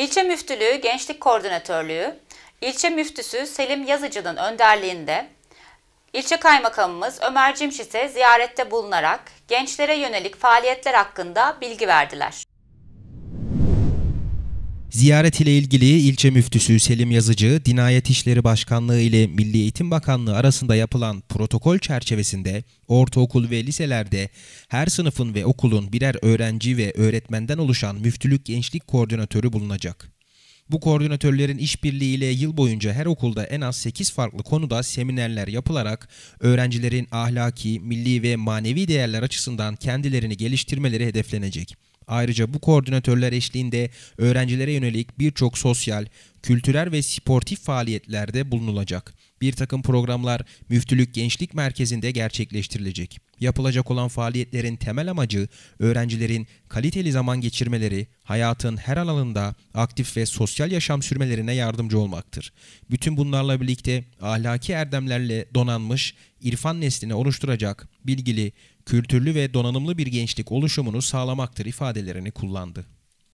İlçe Müftülüğü Gençlik Koordinatörlüğü, İlçe müftüsü Selim Yazıcı'nın önderliğinde ilçe kaymakamımız Ömer Cimşit'e ziyarette bulunarak gençlere yönelik faaliyetler hakkında bilgi verdiler. Ziyaret ile ilgili ilçe müftüsü Selim Yazıcı, Dinayet İşleri Başkanlığı ile Milli Eğitim Bakanlığı arasında yapılan protokol çerçevesinde ortaokul ve liselerde her sınıfın ve okulun birer öğrenci ve öğretmenden oluşan müftülük gençlik koordinatörü bulunacak. Bu koordinatörlerin işbirliğiyle yıl boyunca her okulda en az 8 farklı konuda seminerler yapılarak öğrencilerin ahlaki, milli ve manevi değerler açısından kendilerini geliştirmeleri hedeflenecek. Ayrıca bu koordinatörler eşliğinde öğrencilere yönelik birçok sosyal, kültürel ve sportif faaliyetlerde bulunulacak. Bir takım programlar Müftülük Gençlik Merkezi'nde gerçekleştirilecek. Yapılacak olan faaliyetlerin temel amacı öğrencilerin kaliteli zaman geçirmeleri, hayatın her alanında aktif ve sosyal yaşam sürmelerine yardımcı olmaktır. Bütün bunlarla birlikte ahlaki erdemlerle donanmış irfan neslini oluşturacak bilgili, kültürlü ve donanımlı bir gençlik oluşumunu sağlamaktır ifadelerini kullandı.